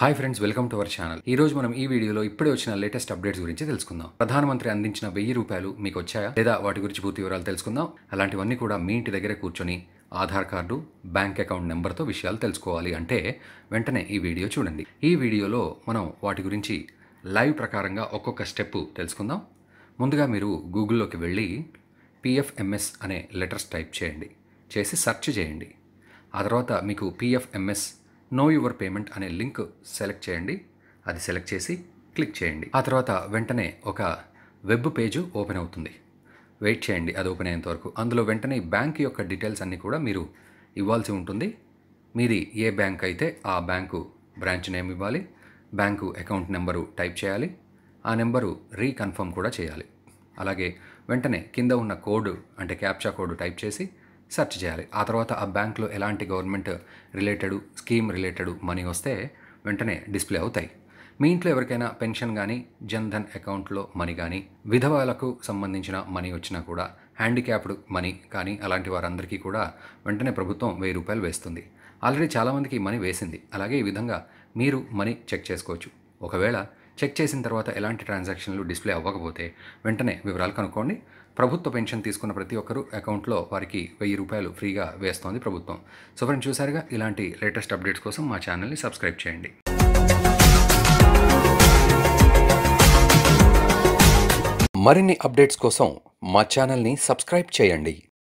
hi friends welcome to our channel ఈ రోజు మనం ఈ వీడియోలో ఇప్పుడే వచ్చిన లేటెస్ట్ అప్డేట్స్ గురించి తెలుసుకుందాం ప్రధానమంత్రి అందించిన వెయ్యి రూపాయలు మీకు వచ్చాయా లేదా వాటి గురించి పూర్తి వివరాలు తెలుసుకుందాం అలాంటివన్నీ కూడా మీ ఇంటి దగ్గరే కూర్చొని ఆధార్ కార్డు బ్యాంక్ అకౌంట్ నెంబర్తో విషయాలు తెలుసుకోవాలి అంటే వెంటనే ఈ వీడియో చూడండి ఈ వీడియోలో మనం వాటి గురించి లైవ్ ప్రకారంగా ఒక్కొక్క స్టెప్ తెలుసుకుందాం ముందుగా మీరు గూగుల్లోకి వెళ్ళి పిఎఫ్ఎంఎస్ అనే లెటర్స్ టైప్ చేయండి చేసి సెర్చ్ చేయండి ఆ తర్వాత మీకు పిఎఫ్ఎంఎస్ నో యువర్ పేమెంట్ అనే లింక్ సెలెక్ట్ చేయండి అది సెలెక్ట్ చేసి క్లిక్ చేయండి ఆ తర్వాత వెంటనే ఒక వెబ్ పేజ్ ఓపెన్ అవుతుంది వెయిట్ చేయండి అది ఓపెన్ అయ్యేంత వరకు అందులో వెంటనే బ్యాంక్ యొక్క డీటెయిల్స్ అన్నీ కూడా మీరు ఇవ్వాల్సి ఉంటుంది మీది ఏ బ్యాంక్ అయితే ఆ బ్యాంకు బ్రాంచ్ నేమ్ ఇవ్వాలి బ్యాంకు అకౌంట్ నెంబరు టైప్ చేయాలి ఆ నెంబరు రీకన్ఫర్మ్ కూడా చేయాలి అలాగే వెంటనే కింద ఉన్న కోడ్ అంటే క్యాప్చా కోడ్ టైప్ చేసి సెర్చ్ చేయాలి ఆ తర్వాత ఆ బ్యాంక్లో ఎలాంటి government related scheme related money వస్తే వెంటనే డిస్ప్లే అవుతాయి మీ ఇంట్లో ఎవరికైనా పెన్షన్ కానీ జన్ధన్ అకౌంట్లో మనీ కానీ విధవాలకు సంబంధించిన మనీ వచ్చినా కూడా హ్యాండిక్యాప్డ్ మనీ కానీ అలాంటి వారందరికీ కూడా వెంటనే ప్రభుత్వం వెయ్యి రూపాయలు వేస్తుంది ఆల్రెడీ చాలామందికి మనీ వేసింది అలాగే ఈ విధంగా మీరు మనీ చెక్ చేసుకోవచ్చు ఒకవేళ చెక్ చేసిన తర్వాత ఎలాంటి ట్రాన్సాక్షన్లు డిస్ప్లే అవ్వకపోతే వెంటనే వివరాలు కనుక్కోండి ప్రభుత్వ పెన్షన్ తీసుకున్న ప్రతి ఒక్కరు అకౌంట్లో వారికి వెయ్యి రూపాయలు ఫ్రీగా వేస్తోంది ప్రభుత్వం సో ఫ్రెండ్స్ చూసారుగా ఇలాంటి లేటెస్ట్ అప్డేట్స్ కోసం మా ఛానల్ని సబ్స్క్రైబ్ చేయండి మరిన్ని అప్డేట్స్ కోసం మా ఛానల్ని సబ్స్క్రైబ్ చేయండి